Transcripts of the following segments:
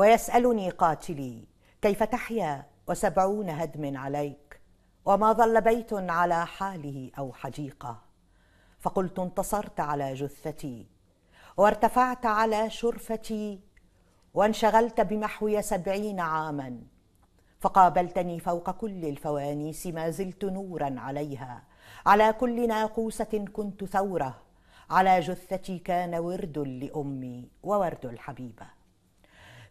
ويسألني قاتلي كيف تحيا وسبعون هدم عليك وما ظل بيت على حاله أو حديقة فقلت انتصرت على جثتي وارتفعت على شرفتي وانشغلت بمحوي سبعين عاما فقابلتني فوق كل الفوانيس ما زلت نورا عليها على كل ناقوسة كنت ثورة على جثتي كان ورد لأمي وورد الحبيبه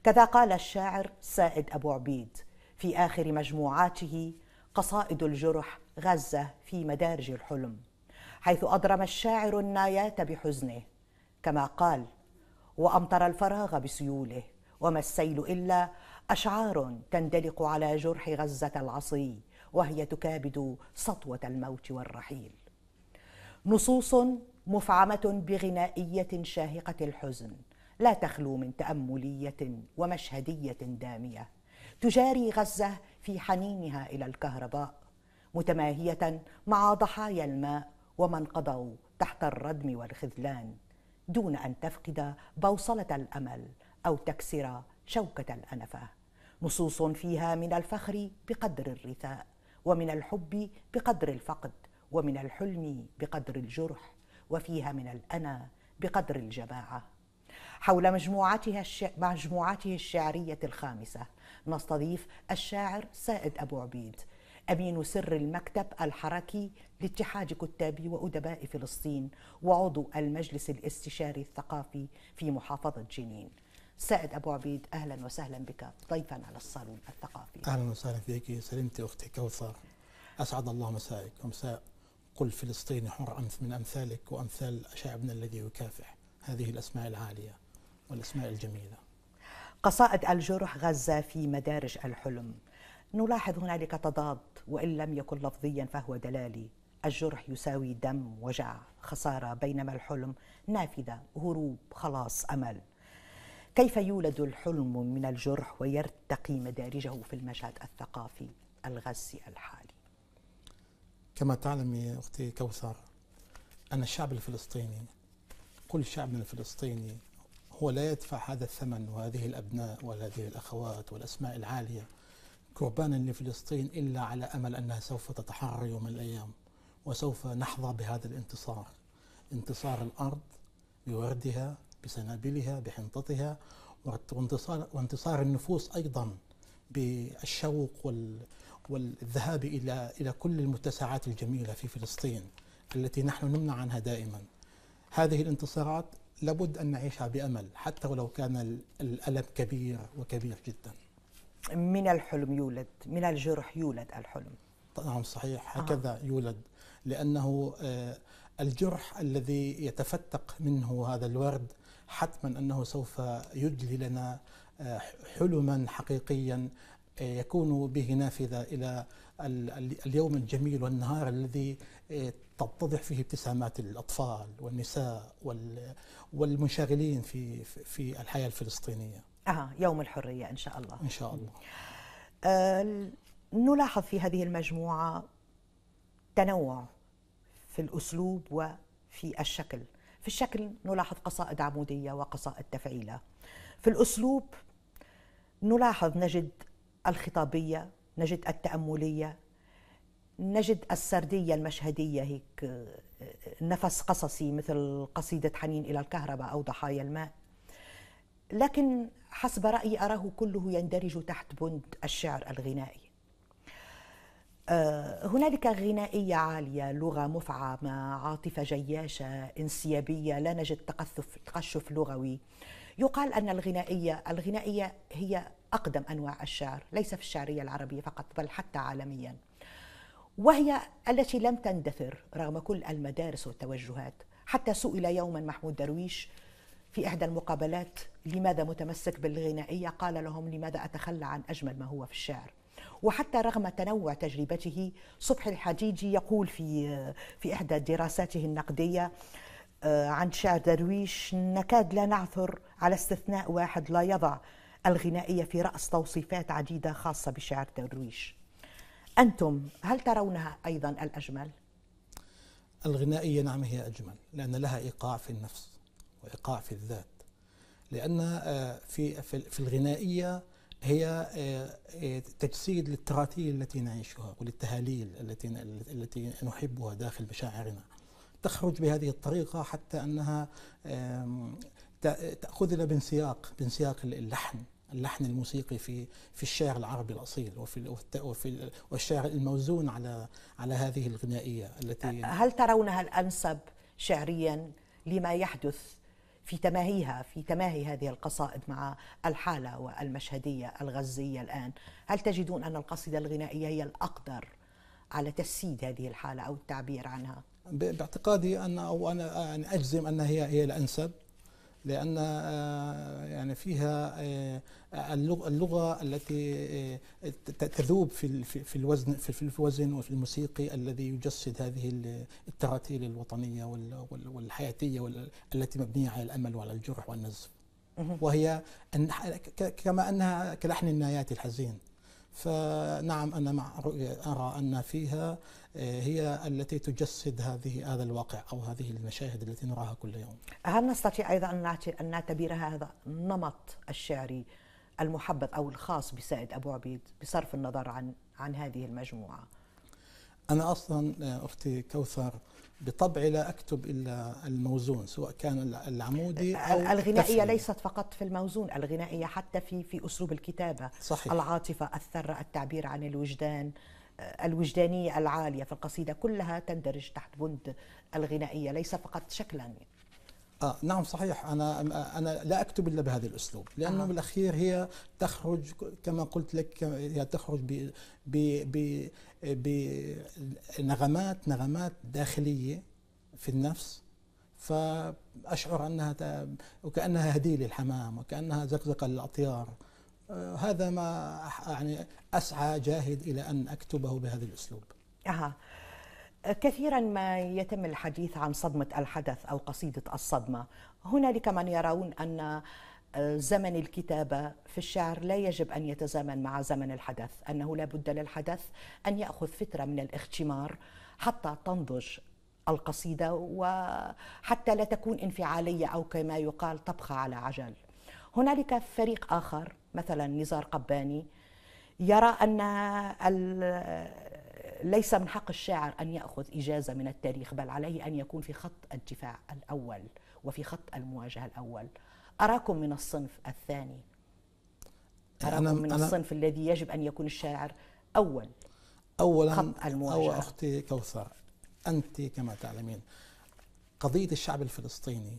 كذا قال الشاعر سائد أبو عبيد في آخر مجموعاته قصائد الجرح غزة في مدارج الحلم حيث أضرم الشاعر النايات بحزنه كما قال وأمطر الفراغ بسيوله وما السيل إلا أشعار تندلق على جرح غزة العصي وهي تكابد سطوة الموت والرحيل نصوص مفعمة بغنائية شاهقة الحزن لا تخلو من تامليه ومشهديه داميه تجاري غزه في حنينها الى الكهرباء متماهيه مع ضحايا الماء ومن قضوا تحت الردم والخذلان دون ان تفقد بوصله الامل او تكسر شوكه الانفه نصوص فيها من الفخر بقدر الرثاء ومن الحب بقدر الفقد ومن الحلم بقدر الجرح وفيها من الانا بقدر الجماعه حول مجموعتها الش... مجموعته الشعرية الخامسة نستضيف الشاعر سائد أبو عبيد أمين سر المكتب الحركي لاتحاد كتاب وأدباء فلسطين وعضو المجلس الاستشاري الثقافي في محافظة جنين سائد أبو عبيد أهلا وسهلا بك ضيفا على الصالون الثقافي أهلا وسهلا فيك سلمتي أختي كوثر أسعد الله مسائك ومساء كل فلسطيني حر أنف من أمثالك وأمثال شعبنا الذي يكافح هذه الأسماء العالية والأسماء الجميلة قصائد الجرح غزة في مدارج الحلم نلاحظ هنالك تضاد وإن لم يكن لفظيا فهو دلالي الجرح يساوي دم وجع خسارة بينما الحلم نافذة هروب خلاص أمل كيف يولد الحلم من الجرح ويرتقي مدارجه في المشهد الثقافي الغزي الحالي كما تعلم يا أختي كوثر أن الشعب الفلسطيني كل شعبنا الفلسطيني هو لا يدفع هذا الثمن وهذه الأبناء وهذه الأخوات والأسماء العالية كربانا لفلسطين إلا على أمل أنها سوف تتحرر يوم من الأيام وسوف نحظى بهذا الانتصار انتصار الأرض بوردها بسنابلها بحنطتها وانتصار, وانتصار النفوس أيضا بالشوق وال والذهاب إلى إلى كل المتسعات الجميلة في فلسطين التي نحن نمنع عنها دائما هذه الانتصارات لابد أن نعيشها بأمل حتى ولو كان الألم كبير وكبير جدا من الحلم يولد من الجرح يولد الحلم نعم صحيح آه. هكذا آه. يولد لأنه آه، الجرح الذي يتفتق منه هذا الورد حتما أنه سوف يجلي لنا آه، حلما حقيقيا يكون به نافذة إلى اليوم الجميل والنهار الذي آه، تتضح فيه ابتسامات الأطفال والنساء والمنشغلين في في الحياة الفلسطينية آه يوم الحرية إن شاء الله إن شاء الله آه، نلاحظ في هذه المجموعة تنوع في الأسلوب وفي الشكل في الشكل نلاحظ قصائد عمودية وقصائد تفعيلة في الأسلوب نلاحظ نجد الخطابية نجد التأملية نجد السردية المشهدية هيك نفس قصصي مثل قصيدة حنين إلى الكهرباء أو ضحايا الماء لكن حسب رأيي أراه كله يندرج تحت بند الشعر الغنائي آه، هنالك غنائية عالية لغة مفعمة عاطفة جياشة انسيابية لا نجد تقشف لغوي يقال أن الغنائية الغنائية هي أقدم أنواع الشعر ليس في الشعرية العربية فقط بل حتى عالميا وهي التي لم تندثر رغم كل المدارس والتوجهات حتى سئل يوما محمود درويش في إحدى المقابلات لماذا متمسك بالغنائية قال لهم لماذا أتخلى عن أجمل ما هو في الشعر وحتى رغم تنوع تجربته صبحي الحجيجي يقول في في إحدى دراساته النقدية آه، عند شعر درويش نكاد لا نعثر على استثناء واحد لا يضع الغنائية في رأس توصيفات عديدة خاصة بشعر درويش أنتم هل ترونها أيضا الأجمل؟ الغنائية نعم هي أجمل لأن لها إيقاع في النفس وإيقاع في الذات لأن آه، في في الغنائية هي آه، تجسيد للتراتيل التي نعيشها وللتهاليل التي التي نحبها داخل مشاعرنا تخرج بهذه الطريقة حتى أنها تأخذنا بانسياق بانسياق اللحن اللحن الموسيقي في في الشعر العربي الاصيل وفي وفي والشعر الموزون على على هذه الغنائيه التي هل ترونها الانسب شعريا لما يحدث في تماهيها في تماهي هذه القصائد مع الحاله والمشهديه الغزيه الان هل تجدون ان القصيده الغنائيه هي الاقدر على تجسيد هذه الحاله او التعبير عنها باعتقادي ان او انا يعني اجزم انها هي هي الانسب لان آه، يعني فيها آه، اللغه التي آه، تذوب في في الوزن في الوزن وفي الموسيقي الذي يجسد هذه التراتيل الوطنيه والحياتيه التي مبنيه على الامل وعلى الجرح والنزف وهي كما انها كلحن النايات الحزين فنعم أنا مع أرى أن فيها آه، هي التي تجسد هذه هذا الواقع أو هذه المشاهد التي نراها كل يوم هل نستطيع أيضا أن نعتبر هذا النمط الشعري المحبب أو الخاص بسائد أبو عبيد بصرف النظر عن عن هذه المجموعة أنا أصلا آه، أختي كوثر بطبعي لا اكتب الا الموزون سواء كان العمودي أه، او الغنائيه تفهم. ليست فقط في الموزون، الغنائيه حتى في في اسلوب الكتابه صحيح. العاطفه، الثرة، التعبير عن الوجدان، أه، الوجدانيه العاليه في القصيده كلها تندرج تحت بند الغنائيه ليس فقط شكلا آه نعم صحيح انا انا لا اكتب الا بهذا الاسلوب لانه آه. بالاخير هي تخرج كما قلت لك هي تخرج ب ب بنغمات نغمات داخليه في النفس فاشعر انها وكانها هديه للحمام وكانها زقزقه للاطيار آه هذا ما يعني اسعى جاهد الى ان اكتبه بهذا الاسلوب. اها كثيرا ما يتم الحديث عن صدمة الحدث أو قصيدة الصدمة هنالك من يرون أن آه، زمن الكتابة في الشعر لا يجب أن يتزامن مع زمن الحدث أنه لا بد للحدث أن يأخذ فترة من الاختمار حتى تنضج القصيدة وحتى لا تكون انفعالية أو كما يقال طبخة على عجل هنالك فريق آخر مثلا نزار قباني يرى أن ليس من حق الشاعر ان ياخذ اجازه من التاريخ بل عليه ان يكون في خط الدفاع الاول وفي خط المواجهه الاول اراكم من الصنف الثاني اراكم أنا من أنا الصنف الذي يجب ان يكون الشاعر اول اولا خط المواجهه أولا اختي كوثر انت كما تعلمين قضيه الشعب الفلسطيني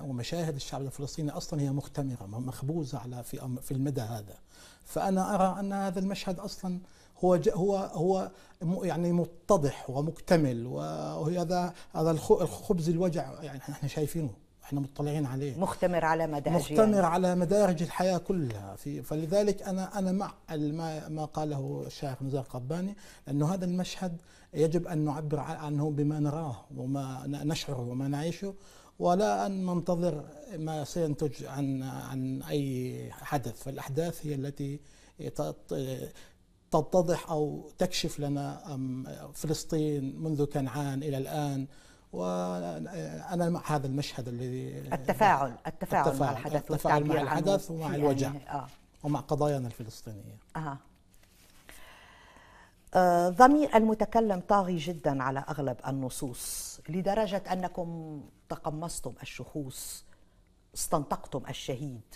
ومشاهد الشعب الفلسطيني اصلا هي مختمره مخبوزه على في في المدى هذا فانا ارى ان هذا المشهد اصلا هو هو هو يعني متضح ومكتمل وهذا هذا الخبز الوجع يعني احنا شايفينه احنا مطلعين عليه مختمر على مدارج يعني. مختمر يعني. على مدارج الحياه كلها في فلذلك انا انا مع ما ما قاله الشاعر نزار قباني انه هذا المشهد يجب ان نعبر عنه بما نراه وما نشعره وما نعيشه ولا ان ننتظر ما سينتج عن عن اي حدث فالاحداث هي التي تتضح او تكشف لنا فلسطين منذ كنعان الى الان وانا مع هذا المشهد الذي التفاعل التفاعل, التفاعل مع الحدث التفاعل مع الحدث ومع يعني الوجع آه. ومع قضايانا الفلسطينيه آه. آه ضمير المتكلم طاغي جدا على اغلب النصوص لدرجه انكم تقمصتم الشخوص استنطقتم الشهيد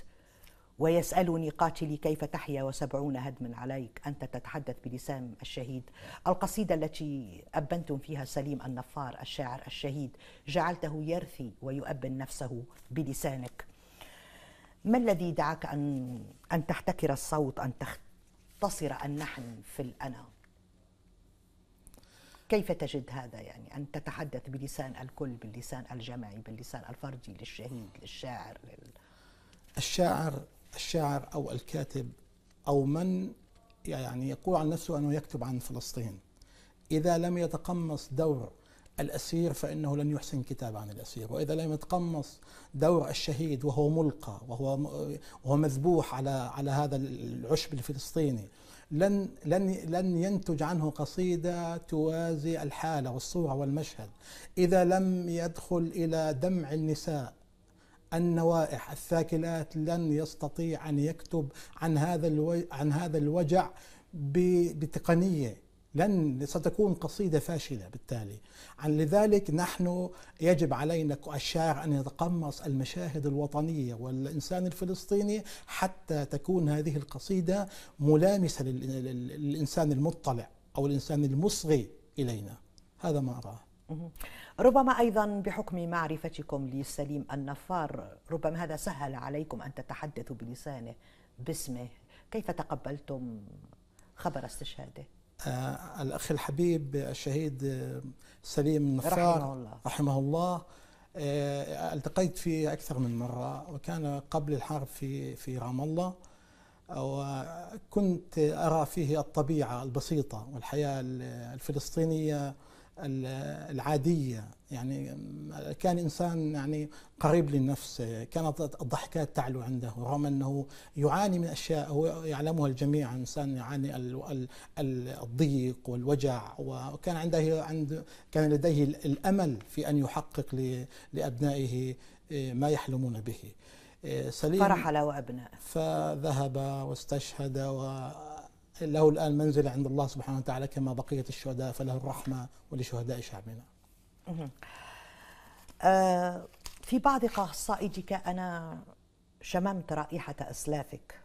ويسألني قاتلي كيف تحيا وسبعون هدما عليك أنت تتحدث بلسان الشهيد القصيدة التي أبنتم فيها سليم النفار الشاعر الشهيد جعلته يرثي ويؤبن نفسه بلسانك ما الذي دعاك أن, أن تحتكر الصوت أن تختصر النحن في الأنا كيف تجد هذا يعني أن تتحدث بلسان الكل باللسان الجمعي باللسان الفردي للشهيد للشاعر لل... الشاعر الشاعر أو الكاتب أو من يعني يقول عن نفسه أنه يكتب عن فلسطين إذا لم يتقمص دور الأسير فإنه لن يحسن كتاب عن الأسير وإذا لم يتقمص دور الشهيد وهو ملقى وهو وهو مذبوح على على هذا العشب الفلسطيني لن لن لن ينتج عنه قصيده توازي الحاله والصوره والمشهد اذا لم يدخل الى دمع النساء النوائح الثاكلات لن يستطيع ان يكتب عن هذا عن هذا الوجع بتقنيه لن ستكون قصيدة فاشلة بالتالي لذلك نحن يجب علينا الشاعر أن يتقمص المشاهد الوطنية والإنسان الفلسطيني حتى تكون هذه القصيدة ملامسة للإنسان المطلع أو الإنسان المصغي إلينا هذا ما أراه ربما أيضا بحكم معرفتكم لسليم النفار ربما هذا سهل عليكم أن تتحدثوا بلسانه باسمه كيف تقبلتم خبر استشهاده؟ آه الأخ الحبيب الشهيد آه، سليم النفار رحمه الله, رحمه الله آه التقيت فيه أكثر من مرة وكان قبل الحرب في في رام الله وكنت أرى فيه الطبيعة البسيطة والحياة الفلسطينية العادية يعني كان إنسان يعني قريب للنفس كانت الضحكات تعلو عنده رغم أنه يعاني من أشياء هو يعلمها الجميع إنسان يعاني الضيق والوجع وكان عنده عند كان لديه الأمل في أن يحقق لأبنائه إيه، ما يحلمون به إيه، سليم فرح له أبناء فذهب واستشهد و له الآن منزلة عند الله سبحانه وتعالى كما بقية الشهداء فله الرحمة ولشهداء شعبنا آه، في بعض قصائدك أنا شممت رائحة أسلافك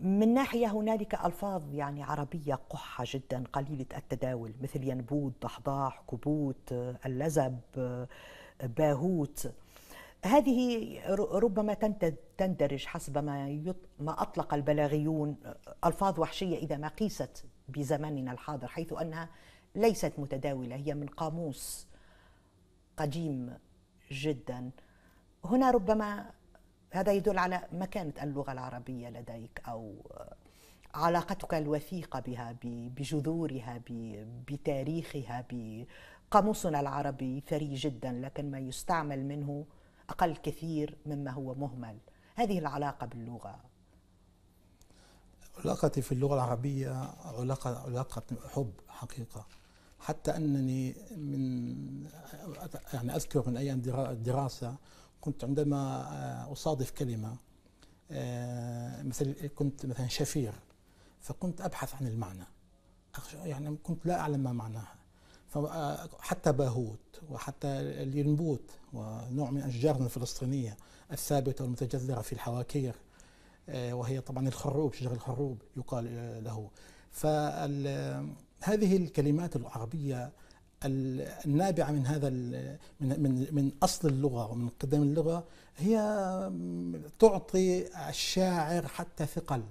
من ناحية هنالك ألفاظ يعني عربية قحة جدا قليلة التداول مثل ينبوت، ضحضاح كبوت اللزب باهوت هذه ربما تمتد تندرج حسب ما, يط... ما أطلق البلاغيون ألفاظ وحشية إذا ما قيست بزماننا الحاضر حيث أنها ليست متداولة هي من قاموس قديم جدا هنا ربما هذا يدل على مكانة اللغة العربية لديك أو علاقتك الوثيقة بها بجذورها بتاريخها قاموسنا العربي ثري جدا لكن ما يستعمل منه أقل كثير مما هو مهمل هذه العلاقة باللغة علاقتي في اللغة العربية علاقة علاقة حب حقيقة حتى أنني من يعني أذكر من أيام الدراسة كنت عندما آه، أصادف كلمة آه، مثل كنت مثلا شفير فكنت أبحث عن المعنى يعني كنت لا أعلم ما معناها آه، حتى باهوت وحتى الينبوت ونوع من أشجارنا الفلسطينية الثابتة والمتجذرة في الحواكير آه، وهي طبعا الخروب شجر الخروب يقال آه، له فهذه الكلمات العربية النابعة من هذا من من من أصل اللغة ومن قدم اللغة هي تعطي الشاعر حتى ثقل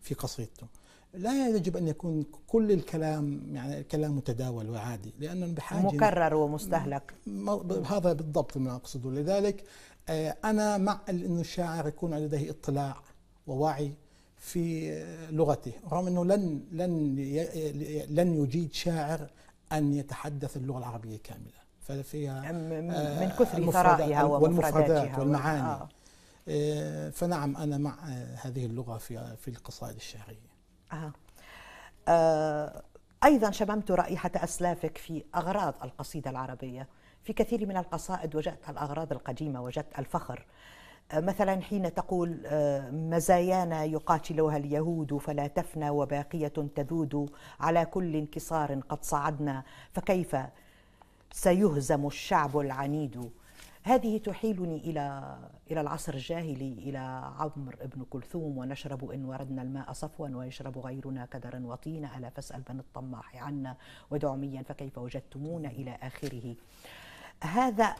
في قصيدته لا يجب ان يكون كل الكلام يعني الكلام متداول وعادي لانه بحاجه مكرر ومستهلك هذا بالضبط ما اقصده لذلك آه، انا مع انه الشاعر يكون لديه اطلاع ووعي في آه، لغته رغم انه لن لن لن يجيد شاعر ان يتحدث اللغه العربيه كامله ففيها من آه، كثر ثرائها والمفردات والمعاني آه. فنعم انا مع هذه اللغه في في القصائد الشعريه آه. آه. أيضا شممت رائحة أسلافك في أغراض القصيدة العربية في كثير من القصائد وجدت الأغراض القديمة وجدت الفخر آه، مثلا حين تقول آه، مزايانا يقاتلها اليهود فلا تفنى وباقية تذود على كل انكسار قد صعدنا فكيف سيهزم الشعب العنيد هذه تحيلني إلى إلى العصر الجاهلي إلى عمر ابن كلثوم ونشرب إن وردنا الماء صفوا ويشرب غيرنا كدرا وطينا ألا فاسأل من الطماح عنا ودعميا فكيف وجدتمونا إلى آخره هذا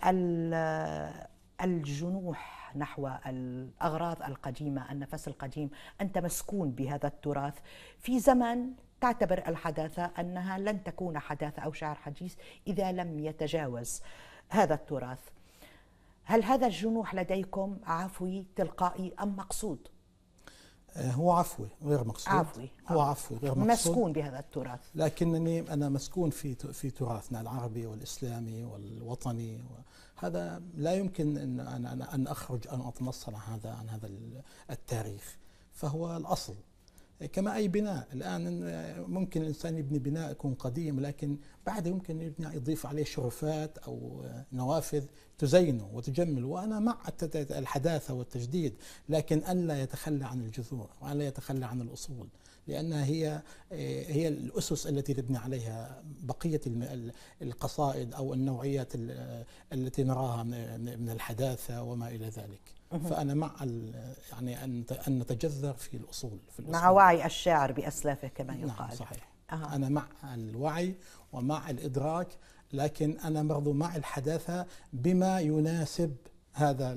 الجنوح نحو الأغراض القديمة النفس القديم أنت مسكون بهذا التراث في زمن تعتبر الحداثة أنها لن تكون حداثة أو شعر حديث إذا لم يتجاوز هذا التراث هل هذا الجنوح لديكم عفوي تلقائي أم مقصود؟ آه، هو عفوي غير مقصود عفوي هو آه. عفوي غير مقصود مسكون بهذا التراث لكنني انا مسكون في في تراثنا العربي والاسلامي والوطني هذا لا يمكن ان ان اخرج ان اتنصل عن هذا عن هذا التاريخ فهو الاصل كما أي بناء الآن ممكن الإنسان يبني بناء يكون قديم لكن بعد يمكن يبني يضيف عليه شرفات أو نوافذ تزينه وتجمل وأنا مع الحداثة والتجديد لكن ألا يتخلى عن الجذور وألا يتخلى عن الأصول لأنها هي آه، هي الأسس التي تبني عليها بقية القصائد أو النوعيات التي نراها من الحداثة وما إلى ذلك فانا مع يعني ان ان نتجذر في الاصول في الأصول. مع وعي الشاعر باسلافه كما نعم، يقال نعم صحيح أه. انا مع الوعي ومع الادراك لكن انا برضو مع الحداثه بما يناسب هذا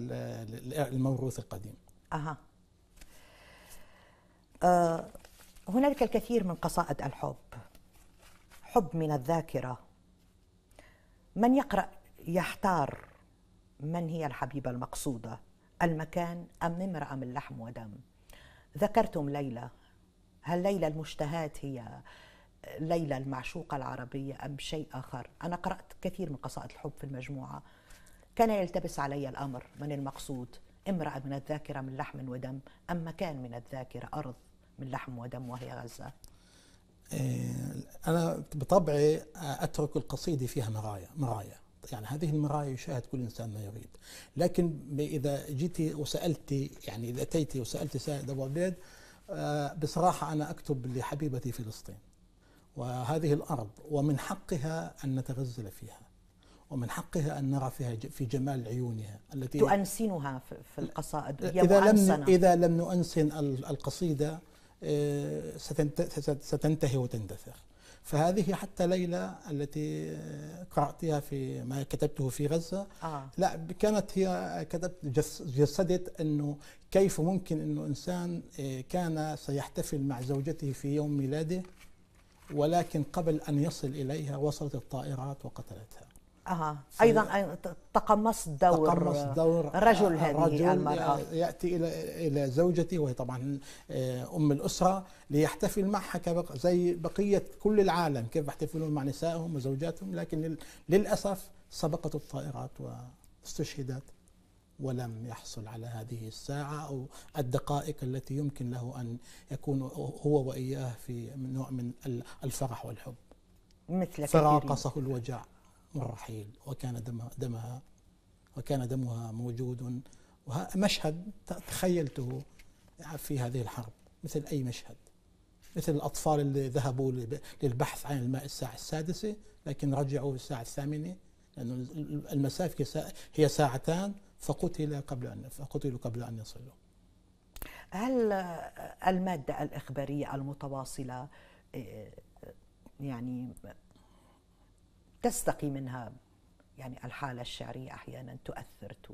الموروث القديم أها آه، هنالك الكثير من قصائد الحب حب من الذاكره من يقرا يحتار من هي الحبيبه المقصوده المكان أم امرأة من لحم ودم ذكرتم ليلى هل ليلى المشتهات هي ليلى المعشوقة العربية أم شيء آخر أنا قرأت كثير من قصائد الحب في المجموعة كان يلتبس علي الأمر من المقصود امرأة من الذاكرة من لحم ودم أم مكان من الذاكرة أرض من لحم ودم وهي غزة إيه، أنا بطبعي أترك القصيدة فيها مرايا مرايا يعني هذه المرايا يشاهد كل انسان ما يريد لكن اذا جيتي وسالتي يعني اذا اتيتي وسالتي سائد ابو عبيد آه، بصراحه انا اكتب لحبيبتي فلسطين وهذه الارض ومن حقها ان نتغزل فيها ومن حقها ان نرى فيها في جمال عيونها التي تؤنسنها في القصائد اذا لم اذا لم نؤنسن القصيده آه، ستنتهي وتندثر فهذه حتى ليلى التي قرأتها في ما كتبته في غزة آه. لا كانت هي كتبت جسدت أنه كيف ممكن أنه إنسان آه، كان سيحتفل مع زوجته في يوم ميلاده ولكن قبل أن يصل إليها وصلت الطائرات وقتلتها اها ايضا تقمصت دور تقمص دور رجل آه، هذه المراه ياتي الى الى زوجته وهي طبعا آه، ام الاسره ليحتفل معها زي بقيه كل العالم كيف يحتفلون مع نسائهم وزوجاتهم لكن للاسف سبقت الطائرات واستشهدت ولم يحصل على هذه الساعة أو الدقائق التي يمكن له أن يكون هو وإياه في نوع من الفرح والحب مثل فراقصه الوجع والرحيل وكان دم دمها وكان دمها موجود ومشهد تخيلته في هذه الحرب مثل أي مشهد مثل الأطفال اللي ذهبوا للبحث عن الماء الساعة السادسة لكن رجعوا الساعة الثامنة لأن المسافة هي ساعتان فقتل قبل أن فقتلوا قبل أن يصلوا هل المادة الإخبارية المتواصلة آه، يعني تستقي منها يعني الحالة الشعرية أحيانا تؤثر تو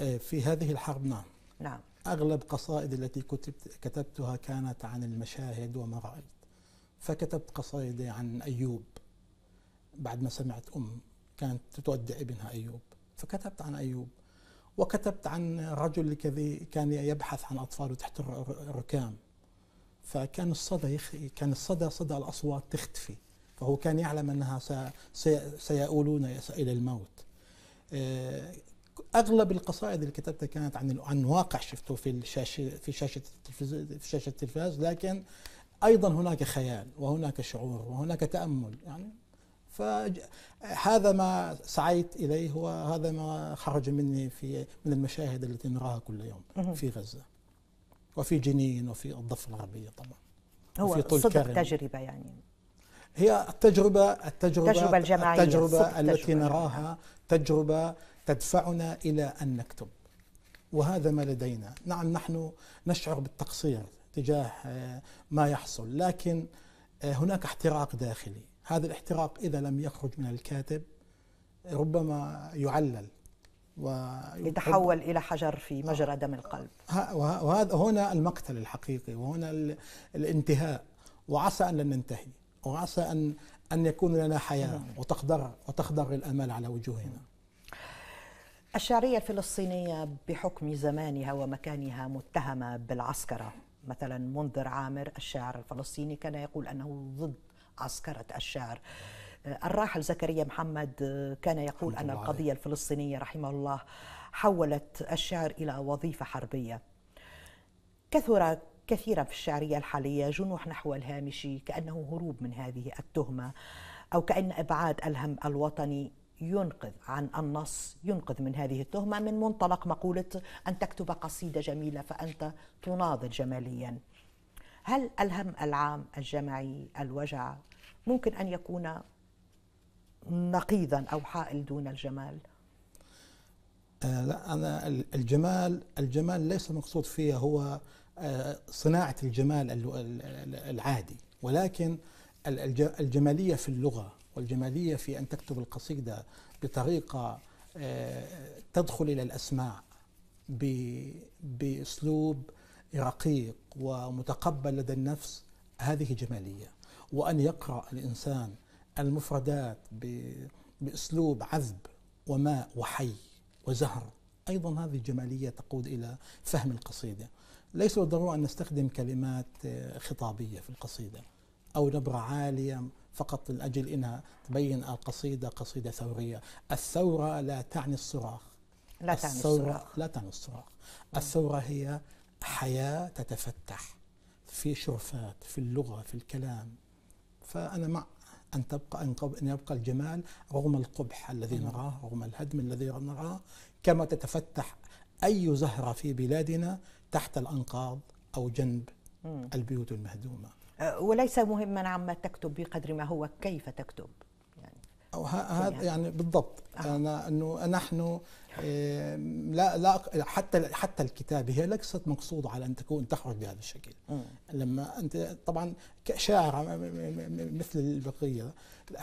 آه، في هذه الحرب نعم نعم أغلب قصائد التي كتبت كتبتها كانت عن المشاهد وما رأيت فكتبت قصائدي عن أيوب بعد ما سمعت أم كانت تودع ابنها أيوب فكتبت عن أيوب وكتبت عن رجل الذي كان يبحث عن أطفاله تحت الركام فكان الصدى يخ... كان الصدى صدى الأصوات تختفي فهو كان يعلم أنها سيؤولون إلى الموت آه، اغلب القصائد اللي كتبتها كانت عن عن واقع شفته في الشاشه في شاشه في شاشه التلفاز لكن ايضا هناك خيال وهناك شعور وهناك تامل يعني فهذا ما سعيت اليه وهذا ما خرج مني في من المشاهد التي نراها كل يوم في غزه وفي جنين وفي الضفه الغربيه طبعا هو صدق تجربه يعني هي التجربة التجربة التجربة الجماعية التجربة التي نراها تجربة تدفعنا إلى أن نكتب وهذا ما لدينا نعم نحن نشعر بالتقصير تجاه آه، ما يحصل لكن آه، هناك احتراق داخلي هذا الاحتراق إذا لم يخرج من الكاتب ربما يعلل و يتحول إلى حجر في مجرى دم القلب وهذا هنا المقتل الحقيقي وهنا الانتهاء وعسى أن لن ننتهي وعسى أن أن يكون لنا حياة نعم. وتخضر وتخضر الامال على وجوهنا الشعرية الفلسطينية بحكم زمانها ومكانها متهمة بالعسكرة مثلا منذر عامر الشاعر الفلسطيني كان يقول أنه ضد عسكرة الشعر آه، الراحل زكريا محمد آه، كان يقول أن القضية الفلسطينية رحمه الله حولت الشعر إلى وظيفة حربية كثرت كثيرا في الشعرية الحالية جنوح نحو الهامشي كأنه هروب من هذه التهمة أو كأن إبعاد الهم الوطني ينقذ عن النص ينقذ من هذه التهمة من منطلق مقولة أن تكتب قصيدة جميلة فأنت تناضل جماليا هل الهم العام الجمعي الوجع ممكن أن يكون نقيضا أو حائل دون الجمال آه لا أنا الجمال الجمال ليس مقصود فيه هو آه، صناعة الجمال العادي ولكن الجمالية في اللغة والجمالية في أن تكتب القصيدة بطريقة آه، تدخل إلى الأسماع بأسلوب رقيق ومتقبل لدى النفس هذه جمالية وأن يقرأ الإنسان المفردات بأسلوب عذب وماء وحي وزهر أيضا هذه الجمالية تقود إلى فهم القصيدة ليس بالضروره ان نستخدم كلمات آه، خطابيه في القصيده او نبره عاليه فقط من اجل انها تبين القصيده قصيده ثوريه، الثوره لا تعني الصراخ لا تعني الصراخ لا تعني الصراخ، نعم. الثوره هي حياه تتفتح في شرفات في اللغه في الكلام فانا مع ان تبقى ان يبقى الجمال رغم القبح الذي نعم. نراه رغم الهدم الذي نراه كما تتفتح أي زهرة في بلادنا تحت الأنقاض أو جنب البيوت المهدومة أه، وليس مهما عما تكتب بقدر ما هو كيف تكتب يعني أو هذا يعني. يعني بالضبط آه. أنا أنه نحن آه، لا لا حتى حتى الكتابه هي ليست مقصوده على ان تكون تخرج بهذا الشكل م. لما انت طبعا كشاعر مثل البقيه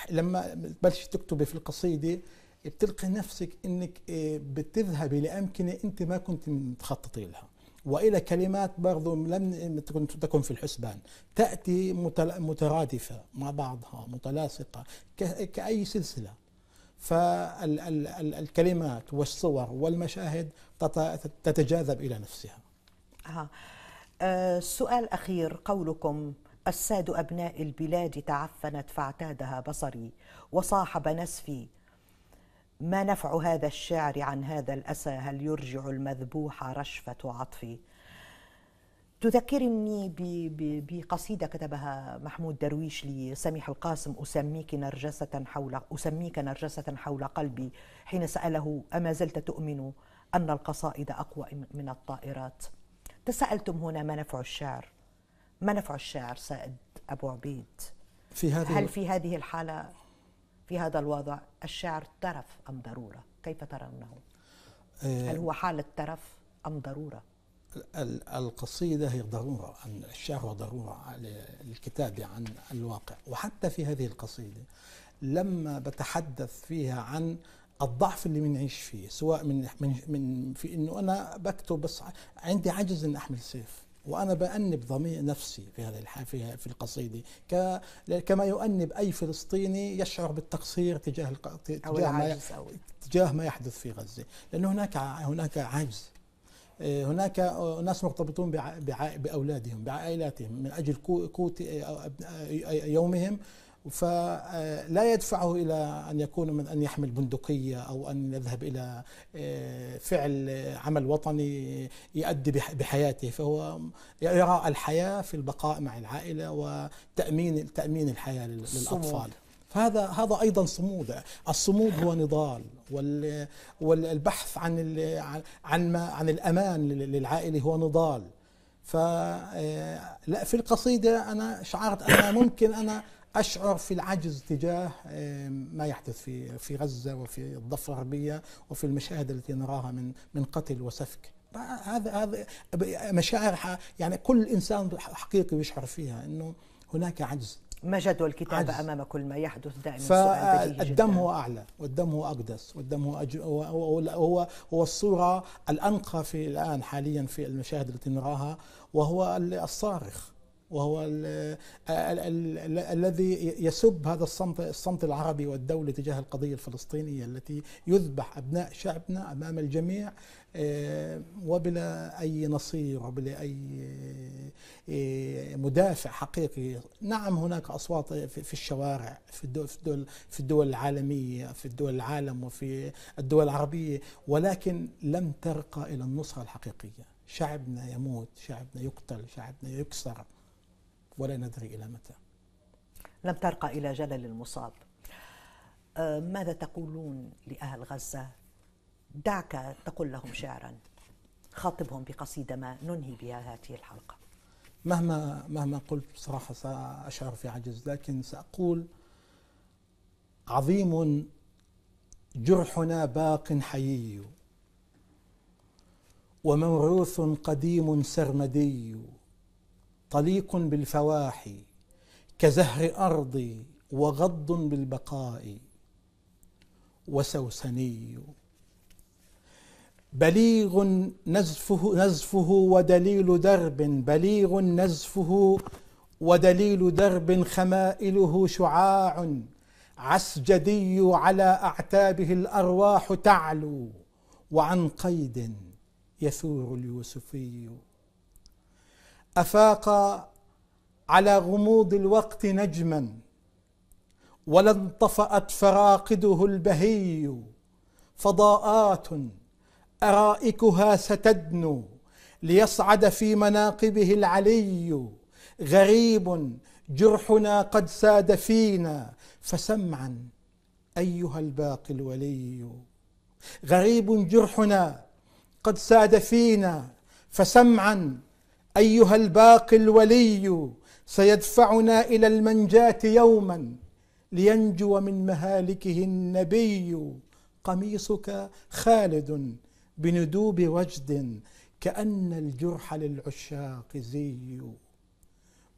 لما تبلش تكتبي في القصيده بتلقي نفسك انك آه، بتذهبي لامكنه انت ما كنت متخططي لها والى كلمات برضو لم تكن في الحسبان تاتي مترادفه مع بعضها متلاصقه كاي سلسله فالكلمات والصور والمشاهد تتجاذب الى نفسها. آه. آه سؤال اخير قولكم الساد ابناء البلاد تعفنت فاعتادها بصري وصاحب نسفي ما نفع هذا الشعر عن هذا الأسى هل يرجع المذبوح رشفة عطفي تذكرني بقصيدة كتبها محمود درويش لسميح القاسم أسميك نرجسة حول أسميك نرجسة حول قلبي حين سأله أما زلت تؤمن أن القصائد أقوى من الطائرات تسألتم هنا ما نفع الشعر ما نفع الشعر سائد أبو عبيد في هذه هل في هذه الحالة في هذا الوضع الشعر ترف أم ضرورة كيف ترونه آه، هل هو حالة ترف أم ضرورة القصيدة هي ضرورة الشعر ضرورة للكتابة عن الواقع وحتى في هذه القصيدة لما بتحدث فيها عن الضعف اللي بنعيش فيه سواء من من في انه انا بكتب بس عندي عجز ان احمل سيف وأنا بأنب ضمير نفسي في هذه في, في القصيدة كما يؤنب أي فلسطيني يشعر بالتقصير تجاه تجاه ما, تجاه ما يحدث في غزة لانه هناك هناك عجز آه، هناك ناس مرتبطون بأولادهم بعائلاتهم من أجل قوت آه، آه، يومهم فلا يدفعه الى ان يكون من ان يحمل بندقيه او ان يذهب الى آه، فعل آه، عمل وطني يؤدي بحياته فهو يرى الحياه في البقاء مع العائله وتامين تامين الحياه للاطفال فهذا هذا ايضا صمود الصمود هو نضال والبحث عن عن ما عن الامان للعائله هو نضال ف آه، لا في القصيده انا شعرت انا ممكن انا اشعر في العجز تجاه آه، ما يحدث في في غزه وفي الضفه الغربيه وفي المشاهد التي نراها من من قتل وسفك هذا هذا مشاعر يعني كل انسان حقيقي يشعر فيها انه هناك عجز مجد عجز. أمام كل ما يحدث دائما فالدم هو أعلى والدم هو أقدس والدم هو, أج... هو, هو, هو الصورة الأنقى في الآن حاليا في المشاهد التي نراها وهو الصارخ وهو الذي يسب هذا الصمت الصمت العربي والدولي تجاه القضيه الفلسطينيه التي يذبح ابناء شعبنا امام الجميع آه، وبلا اي نصير وبلا اي آه، مدافع حقيقي نعم هناك اصوات في الشوارع في الدول في الدول العالميه في الدول العالم وفي الدول العربيه ولكن لم ترقى الى النصره الحقيقيه شعبنا يموت شعبنا يقتل شعبنا يكسر ولا ندري إلى متى لم ترقى إلى جلل المصاب أه، ماذا تقولون لأهل غزة دعك تقول لهم شعرا خاطبهم بقصيدة ما ننهي بها هذه الحلقة مهما مهما قلت بصراحة سأشعر في عجز لكن سأقول عظيم جرحنا باق حيي وموروث قديم سرمدي طليق بالفواحي كزهر أرضي وغض بالبقاء وسوسني بليغ نزفه, نزفه ودليل درب بليغ نزفه ودليل درب خمائله شعاع عسجدي على أعتابه الأرواح تعلو وعن قيد يثور اليوسفي افاق على غموض الوقت نجما ولا انطفات فراقده البهي فضاءات ارائكها ستدنو ليصعد في مناقبه العلي غريب جرحنا قد ساد فينا فسمعا ايها الباقي الولي غريب جرحنا قد ساد فينا فسمعا أيها الباقي الولي سيدفعنا إلى المنجاة يوما لينجو من مهالكه النبي قميصك خالد بندوب وجد كأن الجرح للعشاق زي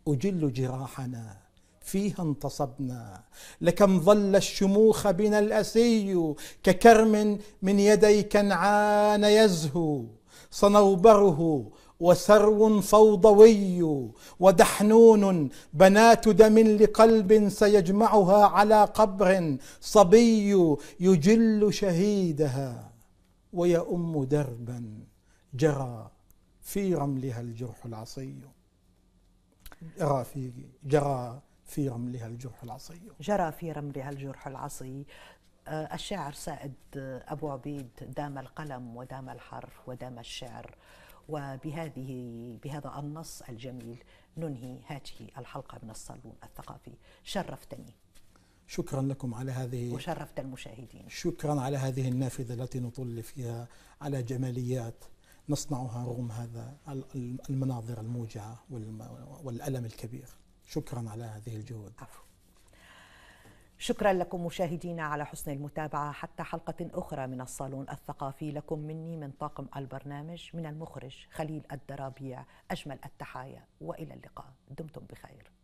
أجل جراحنا فيها انتصبنا لكم ظل الشموخ بنا الأسي ككرم من يدي كنعان يزهو صنوبره وسرو فوضوي ودحنون بنات دم لقلب سيجمعها على قبر صبي يجل شهيدها ويؤم دربا جرى في رملها الجرح العصي جرى في جرى في رملها الجرح العصي جرى في رملها الجرح العصي آه، الشاعر سائد آه، أبو عبيد دام القلم ودام الحرف ودام الشعر وبهذه بهذا النص الجميل ننهي هذه الحلقة من الصالون الثقافي شرفتني شكرا لكم على هذه وشرفت المشاهدين شكرا على هذه النافذة التي نطل فيها على جماليات نصنعها رغم هذا المناظر الموجعة والألم الكبير شكرا على هذه الجهود عفو. شكرا لكم مشاهدينا على حسن المتابعة حتى حلقة أخرى من الصالون الثقافي لكم مني من طاقم البرنامج من المخرج خليل الدرابيع أجمل التحايا وإلى اللقاء دمتم بخير